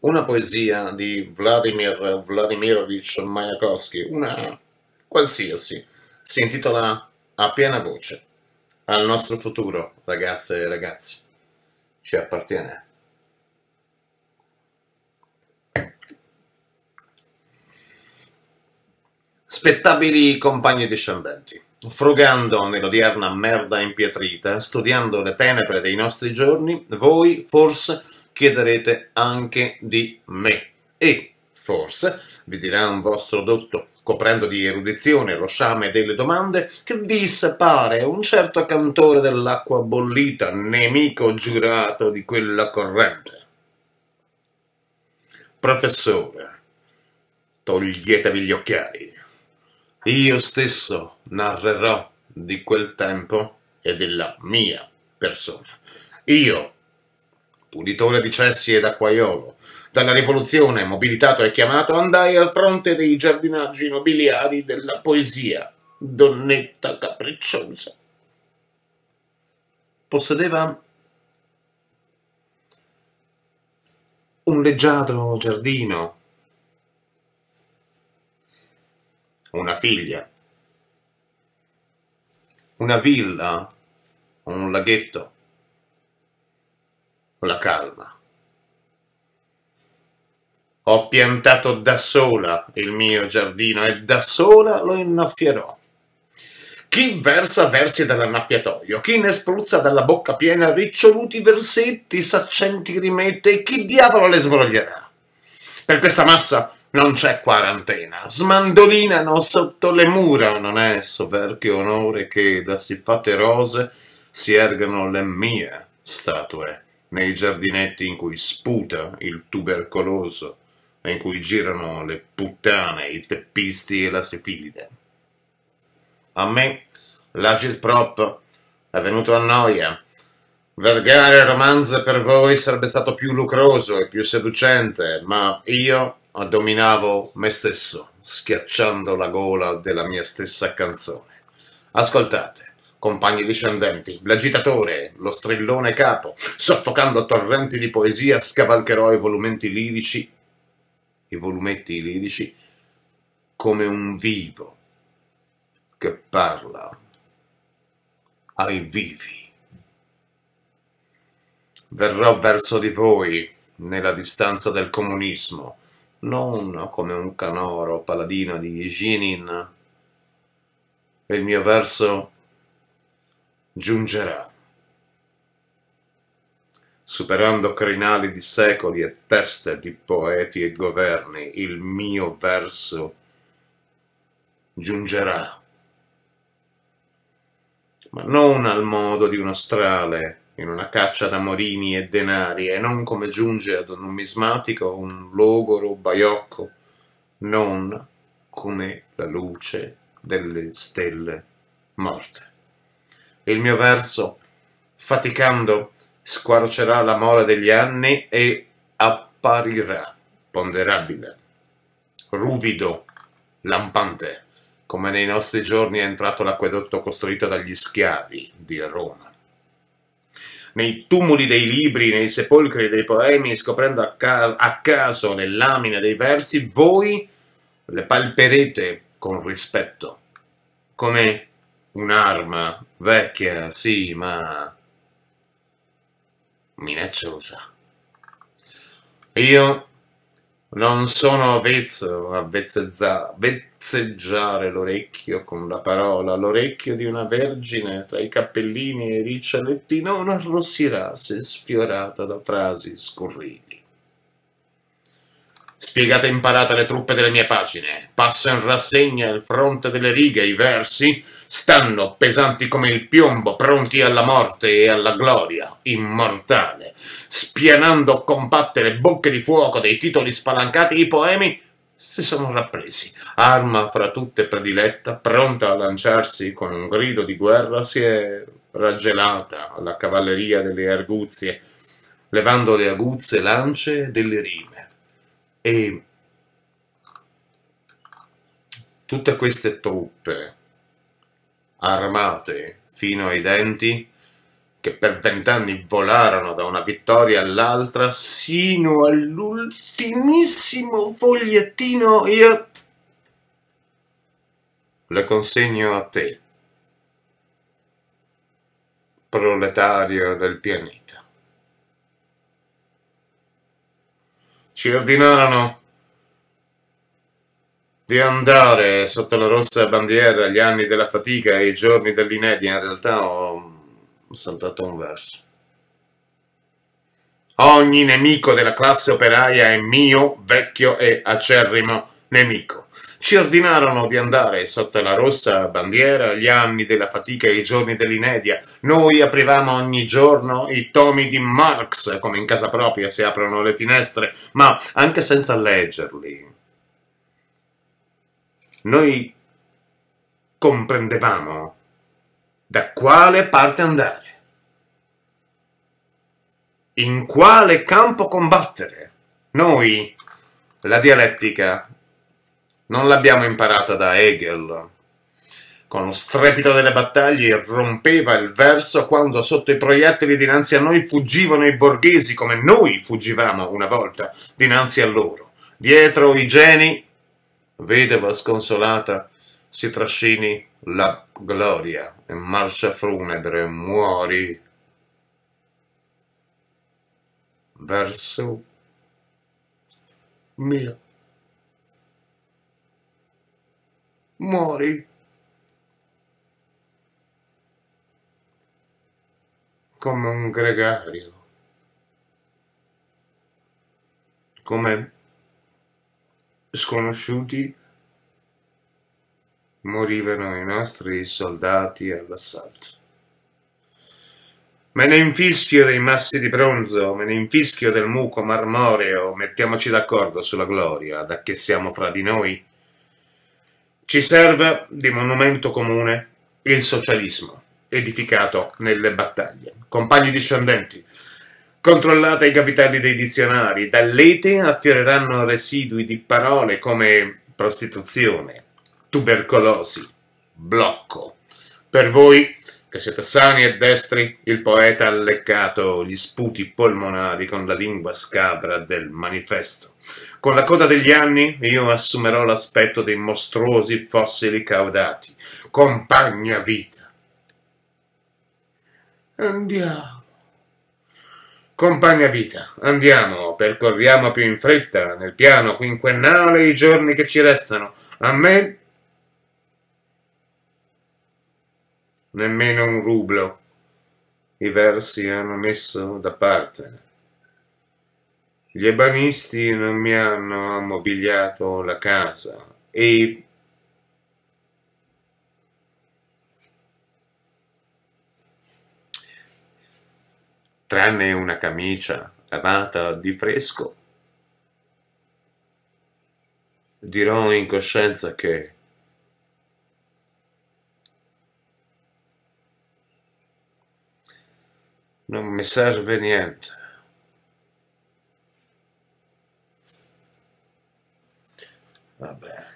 una poesia di Vladimir Vladimirovich Mayakovsky, una qualsiasi, si intitola A piena voce. Al nostro futuro, ragazze e ragazzi, ci appartiene. Spettabili compagni discendenti, frugando nell'odierna merda impietrita, studiando le tenebre dei nostri giorni, voi forse chiederete anche di me e forse vi dirà un vostro dotto coprendo di erudizione lo sciame delle domande, che dissapare un certo cantore dell'acqua bollita, nemico giurato di quella corrente. Professore, toglietevi gli occhiali. Io stesso narrerò di quel tempo e della mia persona. Io punitore di cessi e acquaiolo. Dalla rivoluzione, mobilitato e chiamato, andai al fronte dei giardinaggi nobiliari della poesia, donnetta capricciosa. Possedeva un leggiadro giardino, una figlia, una villa, un laghetto con la calma. Ho piantato da sola il mio giardino e da sola lo innaffierò. Chi versa versi dall'annaffiatoio, chi ne spruzza dalla bocca piena riccioluti versetti, saccenti rimette e chi diavolo le svoglierà. Per questa massa non c'è quarantena, smandolinano sotto le mura, non è soverchio onore che da siffatte rose si ergano le mie statue nei giardinetti in cui sputa il tubercoloso e in cui girano le puttane, i teppisti e la sifilide. A me l'agitprop è venuto a noia. Vergare romanze per voi sarebbe stato più lucroso e più seducente, ma io addominavo me stesso, schiacciando la gola della mia stessa canzone. Ascoltate compagni discendenti, l'agitatore, lo strillone capo, soffocando torrenti di poesia scavalcherò i volumenti lirici, i volumetti lirici, come un vivo che parla ai vivi. Verrò verso di voi nella distanza del comunismo, non come un canoro paladino di Ginin. Il mio verso giungerà. Superando crinali di secoli e teste di poeti e governi, il mio verso giungerà. Ma non al modo di uno strale, in una caccia d'amorini e denari, e non come giunge ad un numismatico un logoro baiocco, non come la luce delle stelle morte il mio verso, faticando, squarcerà la mora degli anni e apparirà ponderabile, ruvido, lampante, come nei nostri giorni è entrato l'acquedotto costruito dagli schiavi di Roma. Nei tumuli dei libri, nei sepolcri dei poemi, scoprendo a, ca a caso le lamine dei versi, voi le palperete con rispetto, come Un'arma vecchia, sì, ma minacciosa. Io non sono avvezzo a vezzeggiare l'orecchio con la parola. L'orecchio di una vergine tra i cappellini e i riccialetti non arrossirà se sfiorata da frasi scurrite spiegata e imparata le truppe delle mie pagine. Passo in rassegna il fronte delle righe, i versi stanno pesanti come il piombo, pronti alla morte e alla gloria immortale. Spianando compatte le bocche di fuoco dei titoli spalancati, i poemi si sono rappresi. Arma fra tutte prediletta, pronta a lanciarsi con un grido di guerra, si è raggelata alla cavalleria delle arguzie, levando le aguzze lance delle rime e tutte queste truppe armate fino ai denti che per vent'anni volarono da una vittoria all'altra sino all'ultimissimo fogliettino io le consegno a te proletario del pianeta ci ordinarono di andare sotto la rossa bandiera gli anni della fatica e i giorni dell'inedia. In realtà ho saltato un verso. Ogni nemico della classe operaia è mio vecchio e acerrimo nemico. Ci ordinarono di andare sotto la rossa bandiera gli anni della fatica e i giorni dell'inedia. Noi aprivamo ogni giorno i tomi di Marx, come in casa propria si aprono le finestre, ma anche senza leggerli. Noi comprendevamo da quale parte andare, in quale campo combattere. Noi, la dialettica, non l'abbiamo imparata da Hegel. Con lo strepito delle battaglie rompeva il verso quando sotto i proiettili dinanzi a noi fuggivano i borghesi come noi fuggivamo una volta dinanzi a loro. Dietro i geni, vedova sconsolata, si trascini la gloria e marcia funebre muori verso mia. muori. Come un gregario. Come sconosciuti morivano i nostri soldati all'assalto. Me ne infischio dei massi di bronzo, me ne infischio del muco marmoreo, mettiamoci d'accordo sulla gloria, da che siamo fra di noi ci serve di monumento comune il socialismo, edificato nelle battaglie. Compagni discendenti, controllate i capitali dei dizionari, dall'ete affioreranno residui di parole come prostituzione, tubercolosi, blocco. Per voi che siete sani e destri, il poeta ha leccato gli sputi polmonari con la lingua scabra del manifesto. Con la coda degli anni io assumerò l'aspetto dei mostruosi fossili caudati. Compagna vita. Andiamo. Compagna vita, andiamo, percorriamo più in fretta nel piano quinquennale i giorni che ci restano. A me nemmeno un rublo. I versi hanno messo da parte. Gli ebanisti non mi hanno ammobiliato la casa e tranne una camicia lavata di fresco. Dirò in coscienza che non mi serve niente va bene